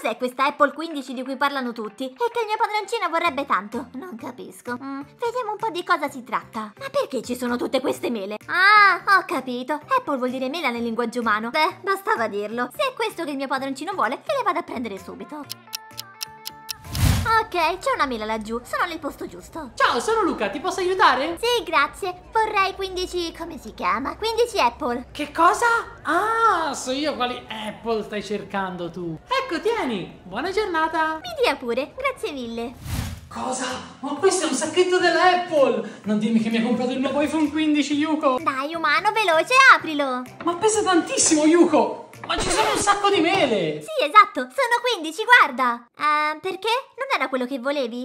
Cos'è questa Apple 15 di cui parlano tutti e che il mio padroncino vorrebbe tanto? Non capisco. Mm, vediamo un po' di cosa si tratta. Ma perché ci sono tutte queste mele? Ah, ho capito. Apple vuol dire mela nel linguaggio umano. Beh, bastava dirlo. Se è questo che il mio padroncino vuole, che le vado a prendere subito. Ok, c'è una mela laggiù, sono nel posto giusto. Ciao, sono Luca, ti posso aiutare? Sì, grazie. Vorrei 15... come si chiama? 15 Apple. Che cosa? Ah, so io quali Apple stai cercando tu. Ecco, tieni. Buona giornata. Mi dia pure, grazie mille. Cosa? Ma questo è un sacchetto dell'Apple! Non dirmi che mi ha comprato il nuovo iPhone 15, Yuko! Dai, umano, veloce, aprilo! Ma pesa tantissimo, Yuko! un sacco di mele! Sì, esatto, sono 15, guarda! Uh, perché? Non era quello che volevi?